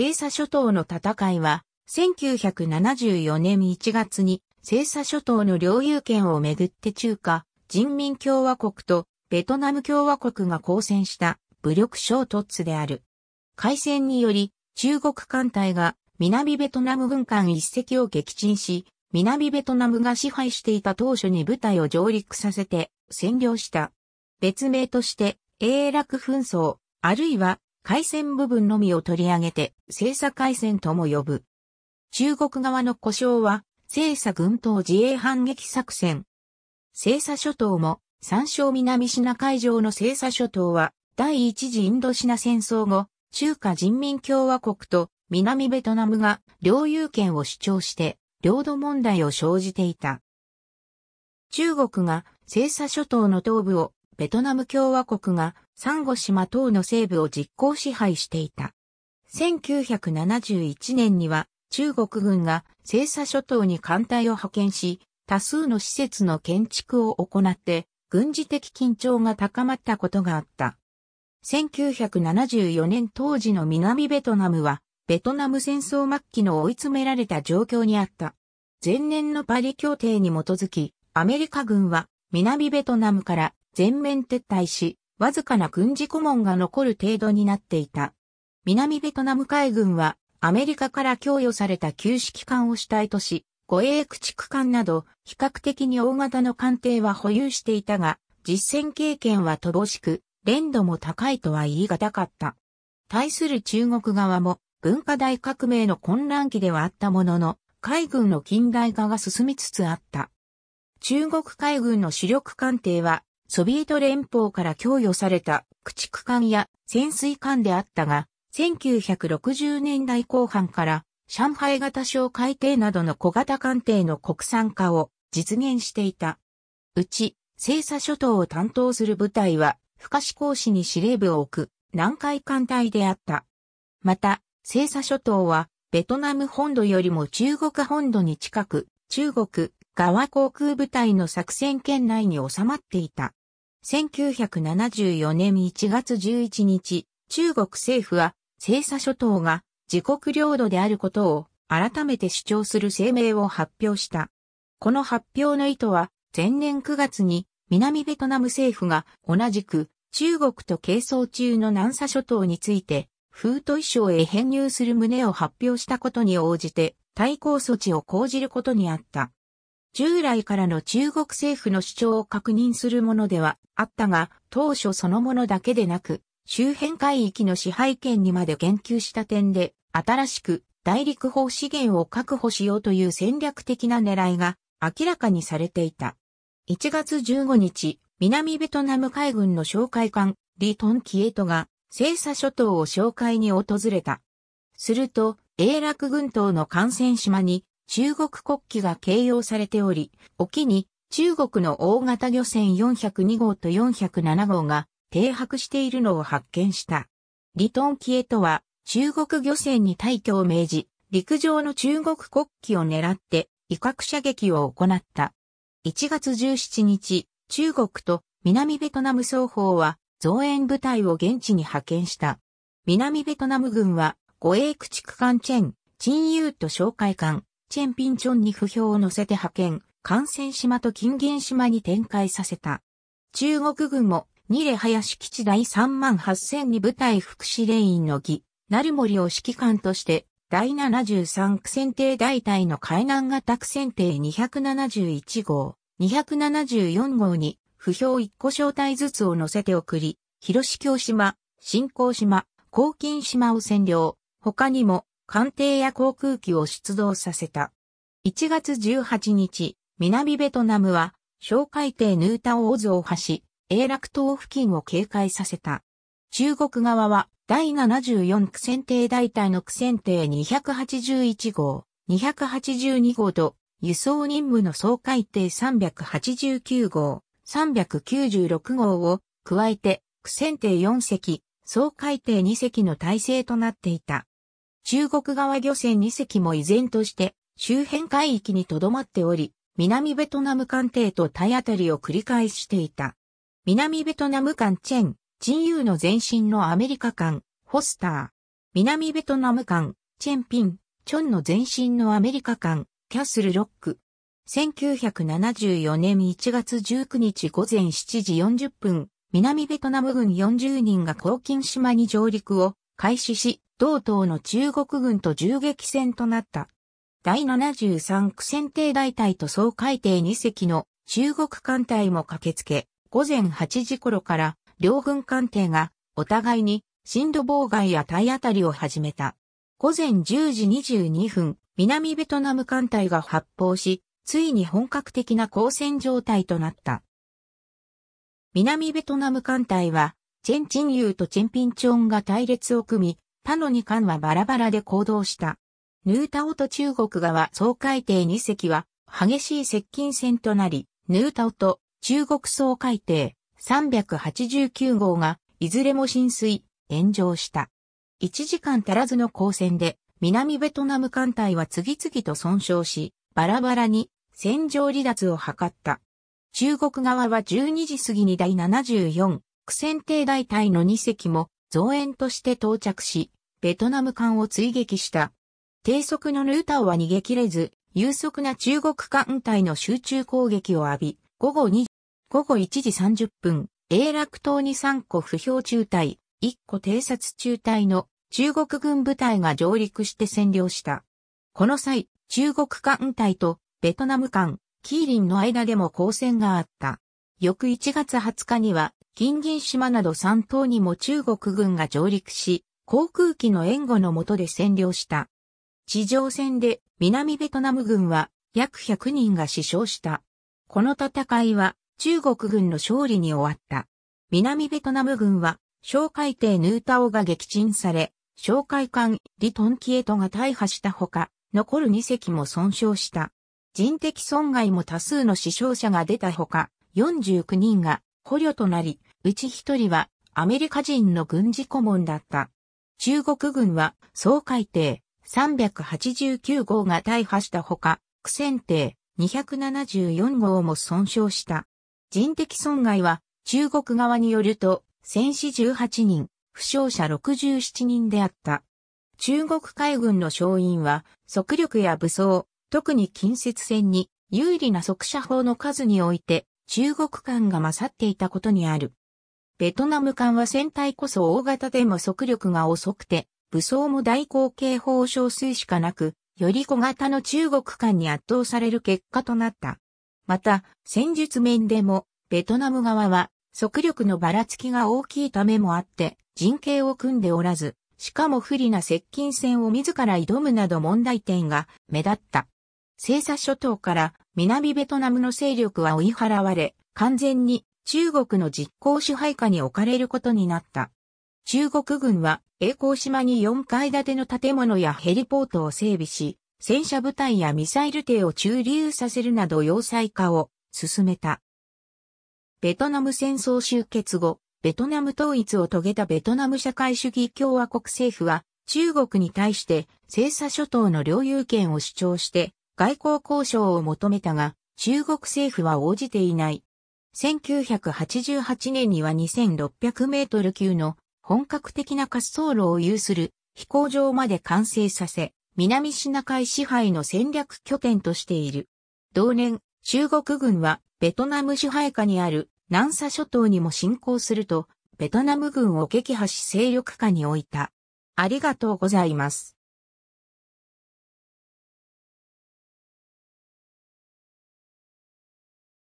西サ諸島の戦いは、1974年1月に、西サ諸島の領有権をめぐって中華、人民共和国とベトナム共和国が交戦した武力衝突である。海戦により、中国艦隊が南ベトナム軍艦一隻を撃沈し、南ベトナムが支配していた当初に部隊を上陸させて占領した。別名として、永楽紛争、あるいは回線部分のみを取り上げて、精査回線とも呼ぶ。中国側の故障は、精査軍島自衛反撃作戦。精査諸島も、参照南シナ海上の精査諸島は、第一次インドシナ戦争後、中華人民共和国と南ベトナムが領有権を主張して、領土問題を生じていた。中国が、精査諸島の東部をベトナム共和国がサンゴ島等の西部を実効支配していた。1971年には中国軍が西沙諸島に艦隊を派遣し、多数の施設の建築を行って軍事的緊張が高まったことがあった。1974年当時の南ベトナムは、ベトナム戦争末期の追い詰められた状況にあった。前年のパリ協定に基づき、アメリカ軍は南ベトナムから全面撤退し、わずかな軍事顧問が残る程度になっていた。南ベトナム海軍は、アメリカから供与された旧式艦を主体とし、護衛駆逐艦など、比較的に大型の艦艇は保有していたが、実戦経験は乏しく、連度も高いとは言い難かった。対する中国側も、文化大革命の混乱期ではあったものの、海軍の近代化が進みつつあった。中国海軍の主力艦艇はソビエト連邦から供与された駆逐艦や潜水艦であったが、1960年代後半から上海型小海艇などの小型艦艇の国産化を実現していた。うち、西沙諸島を担当する部隊は、不可思考市に司令部を置く南海艦隊であった。また、西沙諸島は、ベトナム本土よりも中国本土に近く、中国側航空部隊の作戦圏内に収まっていた。1974年1月11日、中国政府は、西沙諸島が自国領土であることを改めて主張する声明を発表した。この発表の意図は、前年9月に南ベトナム政府が同じく中国と係争中の南沙諸島について、風都衣装へ編入する旨を発表したことに応じて、対抗措置を講じることにあった。従来からの中国政府の主張を確認するものではあったが、当初そのものだけでなく、周辺海域の支配権にまで言及した点で、新しく大陸法資源を確保しようという戦略的な狙いが明らかにされていた。1月15日、南ベトナム海軍の哨戒艦、リトン・キエトが、西沙諸島を紹介に訪れた。すると、英楽群島の艦船島に中国国旗が掲揚されており、沖に中国の大型漁船402号と407号が停泊しているのを発見した。リトンキエとは中国漁船に退去を命じ、陸上の中国国旗を狙って威嚇射撃を行った。1月17日、中国と南ベトナム双方は増援部隊を現地に派遣した。南ベトナム軍は護衛駆逐艦チェン、チンユーと哨戒艦、チェンピンチョンに不評を乗せて派遣、感染島と金銀島に展開させた。中国軍も、二礼林基地第3万8000に部隊副司令員の義、成森を指揮官として、第73区戦艇大隊の海南型区戦艇271号、274号に、不評1個小隊ずつを乗せて送り、広島島、新港島、黄金島を占領、他にも、艦艇や航空機を出動させた。1月18日、南ベトナムは、小海底ヌータオーズ大橋、永楽島付近を警戒させた。中国側は、第74苦戦艇大隊の苦戦艇281号、282号と、輸送任務の総海艇389号、396号を、加えて、苦戦艇4隻、総海艇2隻の体制となっていた。中国側漁船2隻も依然として、周辺海域に留まっており、南ベトナム艦艇と体当たりを繰り返していた。南ベトナム艦チェン、チンユーの前身のアメリカ艦、ホスター。南ベトナム艦、チェンピン、チョンの前身のアメリカ艦、キャスルロック。1974年1月19日午前7時40分、南ベトナム軍40人が黄金島に上陸を開始し、同等の中国軍と銃撃戦となった。第73区選定大隊と総海艇2隻の中国艦隊も駆けつけ、午前8時頃から両軍艦艇がお互いに進路妨害や体当たりを始めた。午前10時22分、南ベトナム艦隊が発砲し、ついに本格的な交戦状態となった。南ベトナム艦隊は、チェン・チンユーとチェン・ピンチョンが隊列を組み、他の2艦はバラバラで行動した。ヌータオと中国側総海底2隻は激しい接近戦となり、ヌータオと中国総海底389号がいずれも浸水、炎上した。1時間足らずの交戦で南ベトナム艦隊は次々と損傷し、バラバラに戦場離脱を図った。中国側は12時過ぎに第74苦戦艇大隊の2隻も増援として到着し、ベトナム艦を追撃した。低速のルータオは逃げ切れず、有速な中国艦隊の集中攻撃を浴び、午後2午後1時30分、英楽島に3個不評中隊、1個偵察中隊の中国軍部隊が上陸して占領した。この際、中国艦隊とベトナム艦、キーリンの間でも交戦があった。翌1月20日には、金銀島など3島にも中国軍が上陸し、航空機の援護の下で占領した。地上戦で南ベトナム軍は約100人が死傷した。この戦いは中国軍の勝利に終わった。南ベトナム軍は小海艇ヌータオが撃沈され、小海艦リトンキエトが大破したほか、残る2隻も損傷した。人的損害も多数の死傷者が出たほか、49人が捕虜となり、うち1人はアメリカ人の軍事顧問だった。中国軍は、総海艇、389号が大破したほか、苦戦艇274号も損傷した。人的損害は中国側によると戦死18人、負傷者67人であった。中国海軍の勝因は速力や武装、特に近接戦に有利な速射砲の数において中国艦が勝っていたことにある。ベトナム艦は船体こそ大型でも速力が遅くて武装も大口径砲少数しかなく、より小型の中国艦に圧倒される結果となった。また、戦術面でも、ベトナム側は、速力のばらつきが大きいためもあって、陣形を組んでおらず、しかも不利な接近戦を自ら挑むなど問題点が目立った。西沙諸島から南ベトナムの勢力は追い払われ、完全に中国の実効支配下に置かれることになった。中国軍は栄光島に4階建ての建物やヘリポートを整備し、戦車部隊やミサイル艇を駐留させるなど要塞化を進めた。ベトナム戦争終結後、ベトナム統一を遂げたベトナム社会主義共和国政府は、中国に対して、西沙諸島の領有権を主張して、外交交渉を求めたが、中国政府は応じていない。1988年には2600メートル級の本格的な滑走路を有する飛行場まで完成させ、南シナ海支配の戦略拠点としている。同年、中国軍はベトナム支配下にある南沙諸島にも侵攻すると、ベトナム軍を撃破し勢力下に置いた。ありがとうございます。